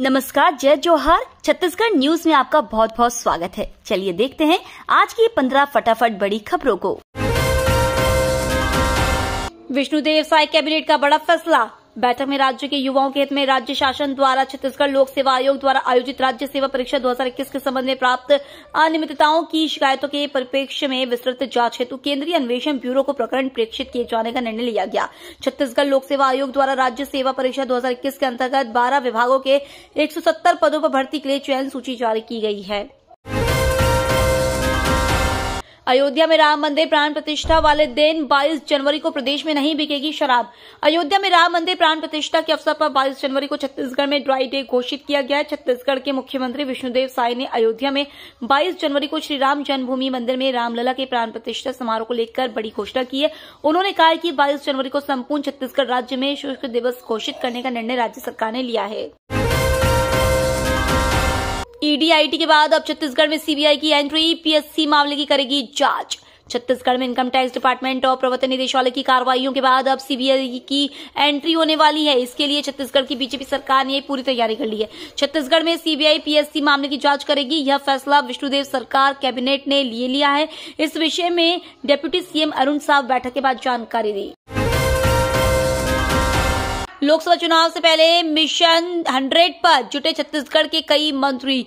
नमस्कार जय जोहार छत्तीसगढ़ न्यूज में आपका बहुत बहुत स्वागत है चलिए देखते हैं आज की पंद्रह फटाफट बड़ी खबरों को विष्णुदेव साय कैबिनेट का बड़ा फैसला बैठक में राज्य के युवाओं के हित में राज्य शासन द्वारा छत्तीसगढ़ लोक सेवा आयोग द्वारा आयोजित राज्य सेवा परीक्षा 2021 के संबंध में प्राप्त अनियमितताओं की शिकायतों के परिप्रेक्ष्य में विस्तृत जांच हेतु केंद्रीय अन्वेषण ब्यूरो को प्रकरण प्रेक्षित किए जाने का निर्णय लिया गया छत्तीसगढ़ लोक सेवा आयोग द्वारा राज्य सेवा परीक्षा दो के अंतर्गत बारह विभागों के एक पदों पर भर्ती के लिए चयन सूची जारी की गई है अयोध्या में राम मंदिर प्राण प्रतिष्ठा वाले दिन 22 जनवरी को प्रदेश में नहीं बिकेगी शराब अयोध्या में राम मंदिर प्राण प्रतिष्ठा के अवसर पर 22 जनवरी को छत्तीसगढ़ में ड्राई डे घोषित किया गया है छत्तीसगढ़ के मुख्यमंत्री विष्णुदेव साय ने अयोध्या में 22 जनवरी को श्री राम जन्मभूमि मंदिर में रामलला के प्राण प्रतिष्ठा समारोह को लेकर बड़ी घोषणा की है उन्होंने कहा कि बाईस जनवरी को संपूर्ण छत्तीसगढ़ राज्य में शुष्क दिवस घोषित करने का निर्णय राज्य सरकार ने लिया है ईडीआईटी के बाद अब छत्तीसगढ़ में सीबीआई की एंट्री पीएससी मामले की करेगी जांच छत्तीसगढ़ में इनकम टैक्स डिपार्टमेंट और प्रवर्तन निदेशालय की कार्रवाइयों के बाद अब सीबीआई की एंट्री होने वाली है इसके लिए छत्तीसगढ़ की बीजेपी सरकार ने पूरी तैयारी कर ली है छत्तीसगढ़ में सीबीआई पीएससी मामले की जांच करेगी यह फैसला विष्णुदेव सरकार कैबिनेट ने लिए लिया है इस विषय में डेप्यूटी सीएम अरुण साहब बैठक के बाद जानकारी दी लोकसभा चुनाव से पहले मिशन हंड्रेड पर जुटे छत्तीसगढ़ के कई मंत्री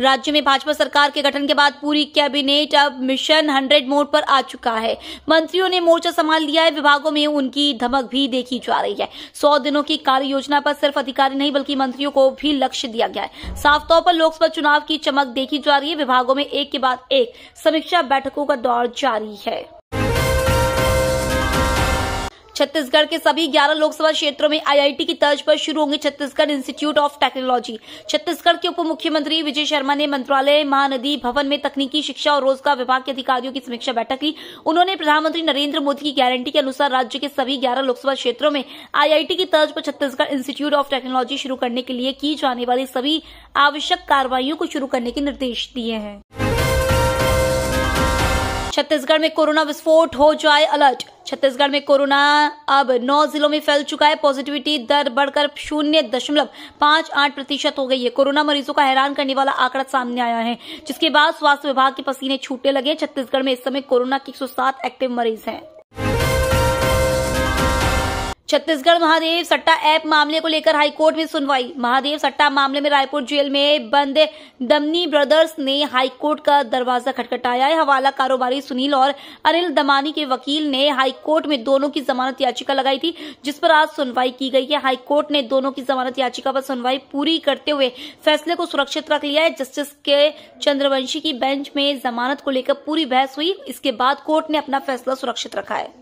राज्य में भाजपा सरकार के गठन के बाद पूरी कैबिनेट अब मिशन हंड्रेड मोड पर आ चुका है मंत्रियों ने मोर्चा संभाल लिया है विभागों में उनकी धमक भी देखी जा रही है सौ दिनों की कार्य योजना पर सिर्फ अधिकारी नहीं बल्कि मंत्रियों को भी लक्ष्य दिया गया है साफ तौर पर लोकसभा चुनाव की चमक देखी जा रही है विभागों में एक के बाद एक समीक्षा बैठकों का दौर जारी है छत्तीसगढ़ के सभी 11 लोकसभा क्षेत्रों में आईआईटी की तर्ज पर शुरू होंगे Chhattisgarh institute of technology Chhattisgarh के उप मुख्यमंत्री विजय शर्मा ने मंत्रालय महानदी भवन में तकनीकी शिक्षा और रोजगार विभाग के अधिकारियों की समीक्षा बैठक ली उन्होंने प्रधानमंत्री नरेंद्र मोदी की गारंटी के अनुसार राज्य के सभी ग्यारह लोकसभा क्षेत्रों में आईआईटी की तर्ज पर छत्तीसगढ़ इंस्टीट्यूट ऑफ टेक्नोलॉजी शुरू करने के लिए की जाने वाली सभी आवश्यक कार्रवाईयों को शुरू करने के निर्देश दिए हैं छत्तीसगढ़ में कोरोना विस्फोट हो जाए अलर्ट छत्तीसगढ़ में कोरोना अब नौ जिलों में फैल चुका है पॉजिटिविटी दर बढ़कर शून्य दशमलव पांच आठ प्रतिशत हो गई है कोरोना मरीजों का हैरान करने वाला आंकड़ा सामने आया है जिसके बाद स्वास्थ्य विभाग के पसीने छूटने लगे छत्तीसगढ़ में इस समय कोरोना के एक एक्टिव मरीज हैं छत्तीसगढ़ महादेव सट्टा ऐप मामले को लेकर हाईकोर्ट में सुनवाई महादेव सट्टा मामले में रायपुर जेल में बंद दमनी ब्रदर्स ने हाईकोर्ट का दरवाजा खटखटाया है हवाला कारोबारी सुनील और अनिल दमानी के वकील ने हाईकोर्ट में दोनों की जमानत याचिका लगाई थी जिस पर आज सुनवाई की गई है हाईकोर्ट ने दोनों की जमानत याचिका पर सुनवाई पूरी करते हुए फैसले को सुरक्षित रख लिया है जस्टिस के चंद्रवंशी की बेंच में जमानत को लेकर पूरी बहस हुई इसके बाद कोर्ट ने अपना फैसला सुरक्षित रखा है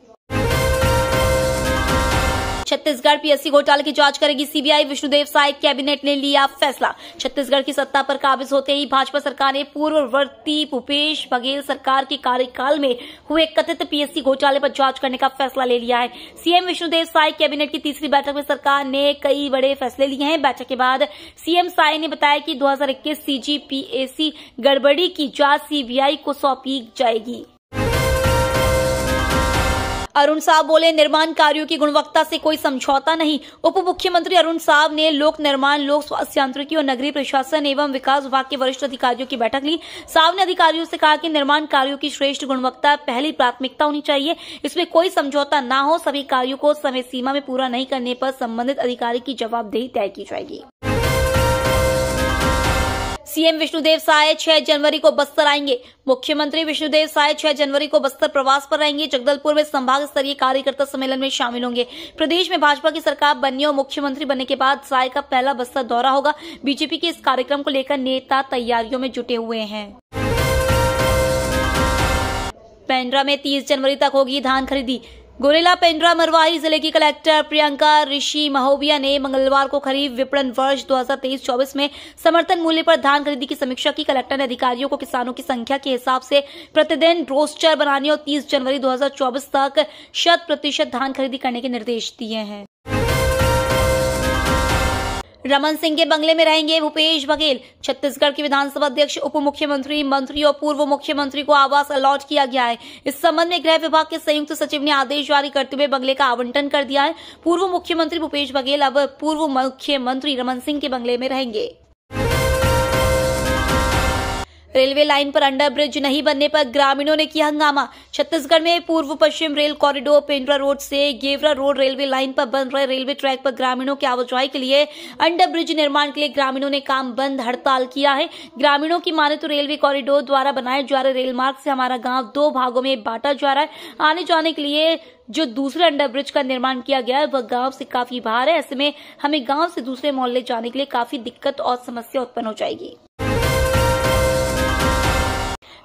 छत्तीसगढ़ पीएससी घोटाले की जांच करेगी सीबीआई विष्णुदेव साय कैबिनेट ने लिया फैसला छत्तीसगढ़ की सत्ता पर काबिज होते ही भाजपा सरकार ने पूर्ववर्ती भूपेश बघेल सरकार के कार्यकाल में हुए कथित पीएससी घोटाले पर जांच करने का फैसला ले लिया है सीएम विष्णुदेव साय कैबिनेट की तीसरी बैठक में सरकार ने कई बड़े फैसले लिए हैं बैठक के बाद सीएम साय ने बताया कि दो हजार गड़बड़ी की जांच सीबीआई को सौंपी जाएगी अरुण साहब बोले निर्माण कार्यों की गुणवत्ता से कोई समझौता नहीं उप मुख्यमंत्री अरुण साहब ने लोक निर्माण लोक स्वास्थ्य यांत्रिकी और नगरीय प्रशासन एवं विकास विभाग के वरिष्ठ अधिकारियों की बैठक ली साहब ने अधिकारियों से कहा कि निर्माण कार्यो की श्रेष्ठ गुणवत्ता पहली प्राथमिकता होनी चाहिए इसमें कोई समझौता न हो सभी कार्यो को समय सीमा में पूरा नहीं करने पर संबंधित अधिकारी की जवाबदेही तय की जाएगी सीएम विष्णुदेव साय 6 जनवरी को बस्तर आएंगे मुख्यमंत्री विष्णुदेव साय 6 जनवरी को बस्तर प्रवास पर रहेंगे जगदलपुर में संभाग स्तरीय कार्यकर्ता सम्मेलन में शामिल होंगे प्रदेश में भाजपा की सरकार बनने और मुख्यमंत्री बनने के बाद साय का पहला बस्तर दौरा होगा बीजेपी के इस कार्यक्रम को लेकर नेता तैयारियों में जुटे हुए हैं पेंड्रा में 30 जनवरी तक होगी धान खरीदी गोरेला पेंड्रा मरवाही जिले की कलेक्टर प्रियंका ऋषि महोबिया ने मंगलवार को खरीफ विपणन वर्ष 2023-24 में समर्थन मूल्य पर धान खरीदी की समीक्षा की कलेक्टर ने अधिकारियों को किसानों की संख्या के हिसाब से प्रतिदिन रोस्टर बनाने और 30 जनवरी 2024 तक शत प्रतिशत धान खरीदी करने के निर्देश दिए हैं रमन सिंह के बंगले में रहेंगे भूपेश बघेल छत्तीसगढ़ के विधानसभा अध्यक्ष उप मुख्यमंत्री मंत्री और पूर्व मुख्यमंत्री को आवास अलॉट किया गया है इस संबंध में गृह विभाग के संयुक्त सचिव ने आदेश जारी करते हुए बंगले का आवंटन कर दिया है पूर्व मुख्यमंत्री भूपेश बघेल अब पूर्व मुख्यमंत्री रमन सिंह के बंगले में रहेंगे रेलवे लाइन पर अंडर ब्रिज नहीं बनने पर ग्रामीणों ने किया हंगामा छत्तीसगढ़ में पूर्व पश्चिम रेल कॉरिडोर पेंड्रा रोड से गेवरा रोड रेलवे लाइन पर बन रहे रेलवे ट्रैक पर ग्रामीणों की आवाजाही के लिए अंडर ब्रिज निर्माण के लिए ग्रामीणों ने काम बंद हड़ताल किया है ग्रामीणों की माने तो रेलवे कॉरिडोर द्वारा बनाए जा रहे रेल मार्ग से हमारा गाँव दो भागों में बांटा जा रहा है आने जाने के लिए जो दूसरे अंडर ब्रिज का निर्माण किया गया है वह गांव से काफी बाहर है ऐसे में हमें गांव से दूसरे मोहल्ले जाने के लिए काफी दिक्कत और समस्या उत्पन्न हो जाएगी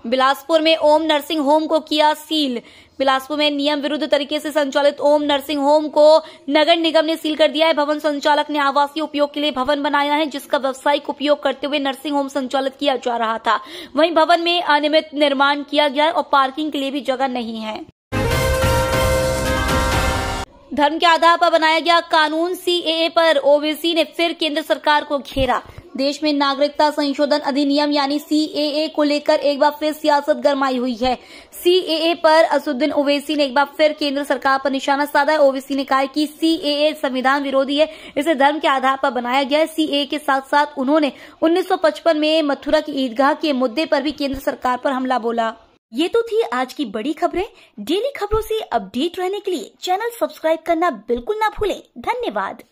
बिलासपुर में ओम नर्सिंग होम को किया सील बिलासपुर में नियम विरुद्ध तरीके से संचालित ओम नर्सिंग होम को नगर निगम ने सील कर दिया है भवन संचालक ने आवासीय उपयोग के लिए भवन बनाया है जिसका व्यावसायिक उपयोग करते हुए नर्सिंग होम संचालित किया जा रहा था वहीं भवन में अनियमित निर्माण किया गया और पार्किंग के लिए भी जगह नहीं है धर्म के आधार पर बनाया गया कानून सीएए पर ओबीसी ने फिर केंद्र सरकार को घेरा देश में नागरिकता संशोधन अधिनियम यानी सीएए को लेकर एक बार फिर सियासत गरमाई हुई है सीएए पर असुद्दीन ओवैसी ने एक बार फिर केंद्र सरकार पर निशाना साधा है ओवैसी ने कहा कि सीएए संविधान विरोधी है इसे धर्म के आधार पर बनाया गया है सीएए के साथ साथ उन्होंने 1955 में मथुरा की ईदगाह के मुद्दे पर भी केंद्र सरकार पर हमला बोला ये तो थी आज की बड़ी खबरें डेली खबरों से अपडेट रहने के लिए चैनल सब्सक्राइब करना बिल्कुल ना भूलें धन्यवाद